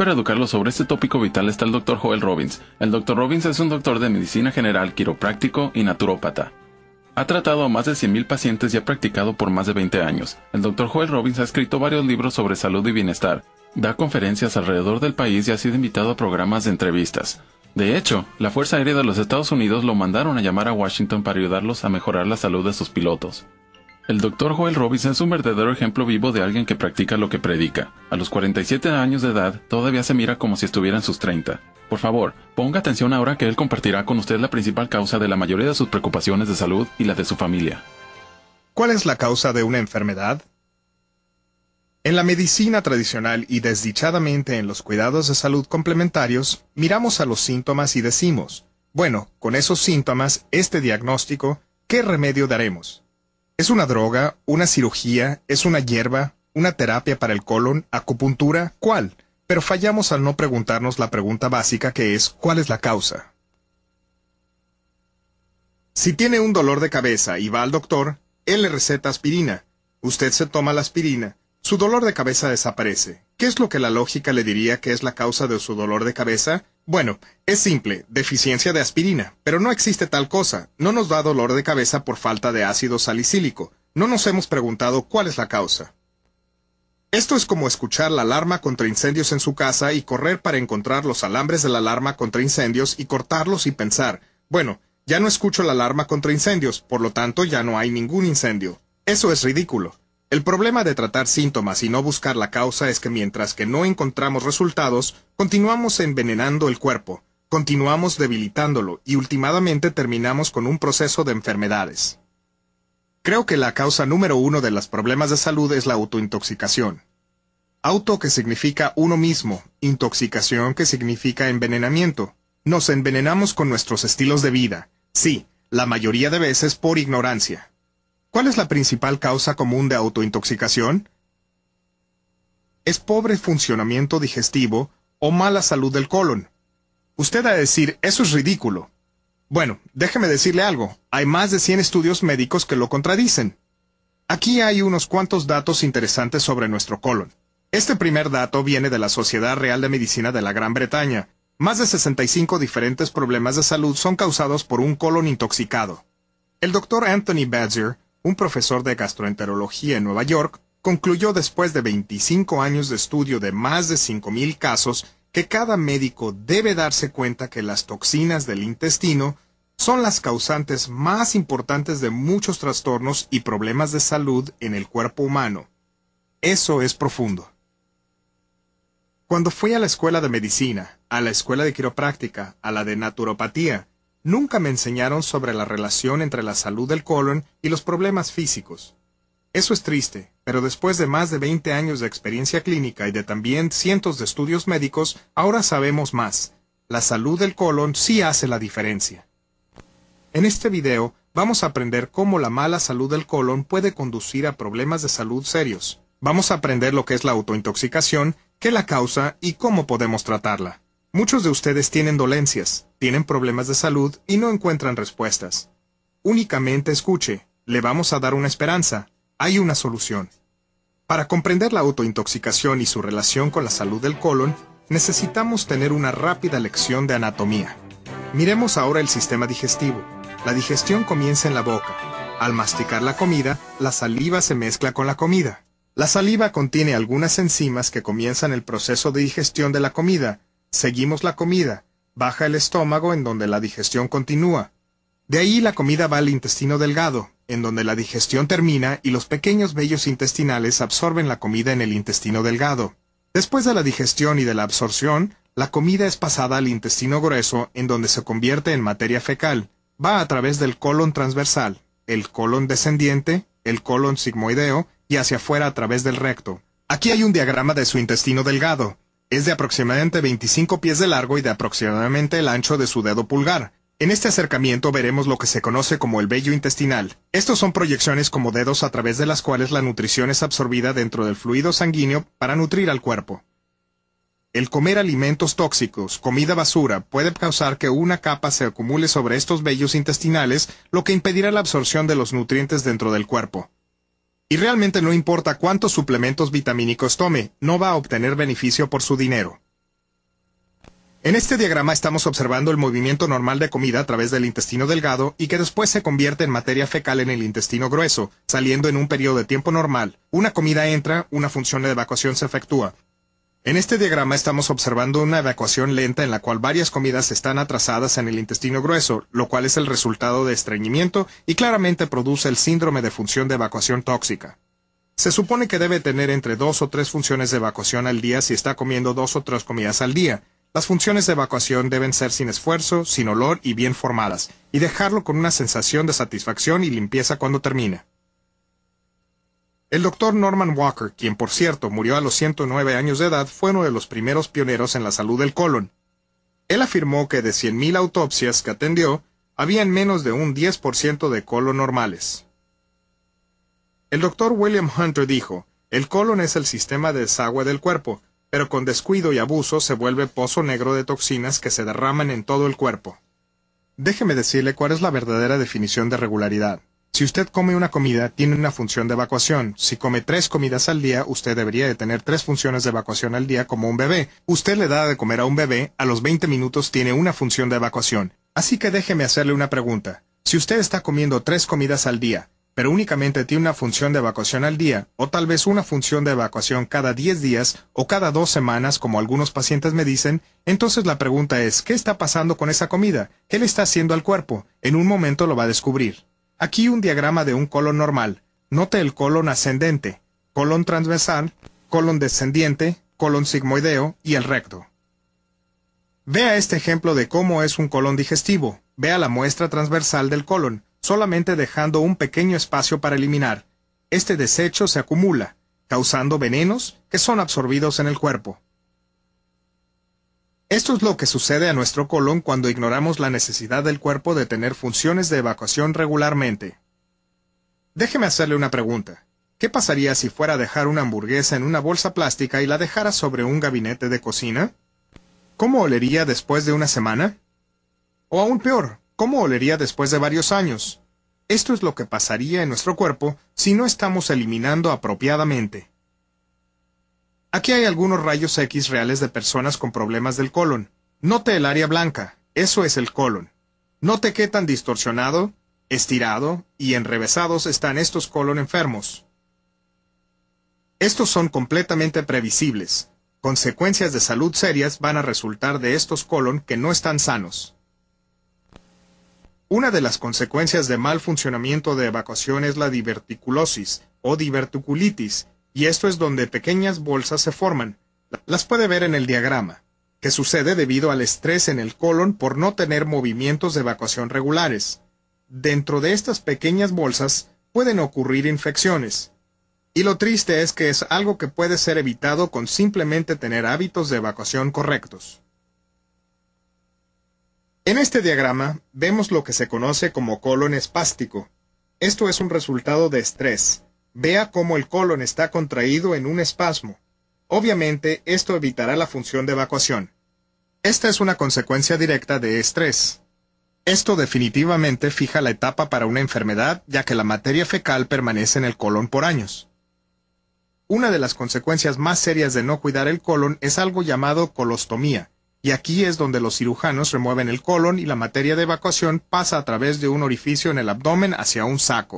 Para educarlos sobre este tópico vital está el Dr. Joel Robbins. El Dr. Robbins es un doctor de medicina general, quiropráctico y naturópata. Ha tratado a más de 100.000 pacientes y ha practicado por más de 20 años. El Dr. Joel Robbins ha escrito varios libros sobre salud y bienestar, da conferencias alrededor del país y ha sido invitado a programas de entrevistas. De hecho, la Fuerza Aérea de los Estados Unidos lo mandaron a llamar a Washington para ayudarlos a mejorar la salud de sus pilotos. El doctor Joel Robinson es un verdadero ejemplo vivo de alguien que practica lo que predica. A los 47 años de edad, todavía se mira como si estuviera en sus 30. Por favor, ponga atención ahora que él compartirá con usted la principal causa de la mayoría de sus preocupaciones de salud y la de su familia. ¿Cuál es la causa de una enfermedad? En la medicina tradicional y desdichadamente en los cuidados de salud complementarios, miramos a los síntomas y decimos, bueno, con esos síntomas, este diagnóstico, ¿qué remedio daremos? ¿Es una droga? ¿Una cirugía? ¿Es una hierba? ¿Una terapia para el colon? ¿Acupuntura? ¿Cuál? Pero fallamos al no preguntarnos la pregunta básica que es ¿cuál es la causa? Si tiene un dolor de cabeza y va al doctor, él le receta aspirina. Usted se toma la aspirina. Su dolor de cabeza desaparece. ¿Qué es lo que la lógica le diría que es la causa de su dolor de cabeza? Bueno, es simple, deficiencia de aspirina, pero no existe tal cosa. No nos da dolor de cabeza por falta de ácido salicílico. No nos hemos preguntado cuál es la causa. Esto es como escuchar la alarma contra incendios en su casa y correr para encontrar los alambres de la alarma contra incendios y cortarlos y pensar, bueno, ya no escucho la alarma contra incendios, por lo tanto ya no hay ningún incendio. Eso es ridículo. El problema de tratar síntomas y no buscar la causa es que mientras que no encontramos resultados, continuamos envenenando el cuerpo, continuamos debilitándolo y últimamente terminamos con un proceso de enfermedades. Creo que la causa número uno de los problemas de salud es la autointoxicación. Auto que significa uno mismo, intoxicación que significa envenenamiento. Nos envenenamos con nuestros estilos de vida, sí, la mayoría de veces por ignorancia. ¿Cuál es la principal causa común de autointoxicación? Es pobre funcionamiento digestivo o mala salud del colon. Usted va a decir, eso es ridículo. Bueno, déjeme decirle algo, hay más de 100 estudios médicos que lo contradicen. Aquí hay unos cuantos datos interesantes sobre nuestro colon. Este primer dato viene de la Sociedad Real de Medicina de la Gran Bretaña. Más de 65 diferentes problemas de salud son causados por un colon intoxicado. El doctor Anthony Badger un profesor de gastroenterología en Nueva York concluyó después de 25 años de estudio de más de 5.000 casos que cada médico debe darse cuenta que las toxinas del intestino son las causantes más importantes de muchos trastornos y problemas de salud en el cuerpo humano. Eso es profundo. Cuando fui a la escuela de medicina, a la escuela de quiropráctica, a la de naturopatía, Nunca me enseñaron sobre la relación entre la salud del colon y los problemas físicos. Eso es triste, pero después de más de 20 años de experiencia clínica y de también cientos de estudios médicos, ahora sabemos más. La salud del colon sí hace la diferencia. En este video vamos a aprender cómo la mala salud del colon puede conducir a problemas de salud serios. Vamos a aprender lo que es la autointoxicación, qué la causa y cómo podemos tratarla. Muchos de ustedes tienen dolencias, tienen problemas de salud y no encuentran respuestas. Únicamente escuche, le vamos a dar una esperanza, hay una solución. Para comprender la autointoxicación y su relación con la salud del colon, necesitamos tener una rápida lección de anatomía. Miremos ahora el sistema digestivo. La digestión comienza en la boca. Al masticar la comida, la saliva se mezcla con la comida. La saliva contiene algunas enzimas que comienzan el proceso de digestión de la comida, Seguimos la comida, baja el estómago en donde la digestión continúa. De ahí la comida va al intestino delgado, en donde la digestión termina y los pequeños vellos intestinales absorben la comida en el intestino delgado. Después de la digestión y de la absorción, la comida es pasada al intestino grueso, en donde se convierte en materia fecal. Va a través del colon transversal, el colon descendiente, el colon sigmoideo y hacia afuera a través del recto. Aquí hay un diagrama de su intestino delgado. Es de aproximadamente 25 pies de largo y de aproximadamente el ancho de su dedo pulgar. En este acercamiento veremos lo que se conoce como el vello intestinal. Estos son proyecciones como dedos a través de las cuales la nutrición es absorbida dentro del fluido sanguíneo para nutrir al cuerpo. El comer alimentos tóxicos, comida basura, puede causar que una capa se acumule sobre estos vellos intestinales, lo que impedirá la absorción de los nutrientes dentro del cuerpo. Y realmente no importa cuántos suplementos vitamínicos tome, no va a obtener beneficio por su dinero. En este diagrama estamos observando el movimiento normal de comida a través del intestino delgado y que después se convierte en materia fecal en el intestino grueso, saliendo en un periodo de tiempo normal. Una comida entra, una función de evacuación se efectúa, en este diagrama estamos observando una evacuación lenta en la cual varias comidas están atrasadas en el intestino grueso, lo cual es el resultado de estreñimiento y claramente produce el síndrome de función de evacuación tóxica. Se supone que debe tener entre dos o tres funciones de evacuación al día si está comiendo dos o tres comidas al día. Las funciones de evacuación deben ser sin esfuerzo, sin olor y bien formadas, y dejarlo con una sensación de satisfacción y limpieza cuando termina. El doctor Norman Walker, quien por cierto murió a los 109 años de edad, fue uno de los primeros pioneros en la salud del colon. Él afirmó que de 100.000 autopsias que atendió, habían menos de un 10% de colon normales. El doctor William Hunter dijo, el colon es el sistema de desagüe del cuerpo, pero con descuido y abuso se vuelve pozo negro de toxinas que se derraman en todo el cuerpo. Déjeme decirle cuál es la verdadera definición de regularidad. Si usted come una comida, tiene una función de evacuación. Si come tres comidas al día, usted debería de tener tres funciones de evacuación al día como un bebé. Usted le da de comer a un bebé, a los 20 minutos tiene una función de evacuación. Así que déjeme hacerle una pregunta. Si usted está comiendo tres comidas al día, pero únicamente tiene una función de evacuación al día, o tal vez una función de evacuación cada 10 días o cada dos semanas, como algunos pacientes me dicen, entonces la pregunta es, ¿qué está pasando con esa comida? ¿Qué le está haciendo al cuerpo? En un momento lo va a descubrir. Aquí un diagrama de un colon normal. Note el colon ascendente, colon transversal, colon descendiente, colon sigmoideo y el recto. Vea este ejemplo de cómo es un colon digestivo. Vea la muestra transversal del colon, solamente dejando un pequeño espacio para eliminar. Este desecho se acumula, causando venenos que son absorbidos en el cuerpo. Esto es lo que sucede a nuestro colon cuando ignoramos la necesidad del cuerpo de tener funciones de evacuación regularmente. Déjeme hacerle una pregunta. ¿Qué pasaría si fuera a dejar una hamburguesa en una bolsa plástica y la dejara sobre un gabinete de cocina? ¿Cómo olería después de una semana? O aún peor, ¿cómo olería después de varios años? Esto es lo que pasaría en nuestro cuerpo si no estamos eliminando apropiadamente. Aquí hay algunos rayos X reales de personas con problemas del colon. Note el área blanca, eso es el colon. Note qué tan distorsionado, estirado y enrevesados están estos colon enfermos. Estos son completamente previsibles. Consecuencias de salud serias van a resultar de estos colon que no están sanos. Una de las consecuencias de mal funcionamiento de evacuación es la diverticulosis o diverticulitis, y esto es donde pequeñas bolsas se forman. Las puede ver en el diagrama, que sucede debido al estrés en el colon por no tener movimientos de evacuación regulares. Dentro de estas pequeñas bolsas pueden ocurrir infecciones. Y lo triste es que es algo que puede ser evitado con simplemente tener hábitos de evacuación correctos. En este diagrama vemos lo que se conoce como colon espástico. Esto es un resultado de estrés, Vea cómo el colon está contraído en un espasmo. Obviamente, esto evitará la función de evacuación. Esta es una consecuencia directa de estrés. Esto definitivamente fija la etapa para una enfermedad, ya que la materia fecal permanece en el colon por años. Una de las consecuencias más serias de no cuidar el colon es algo llamado colostomía, y aquí es donde los cirujanos remueven el colon y la materia de evacuación pasa a través de un orificio en el abdomen hacia un saco.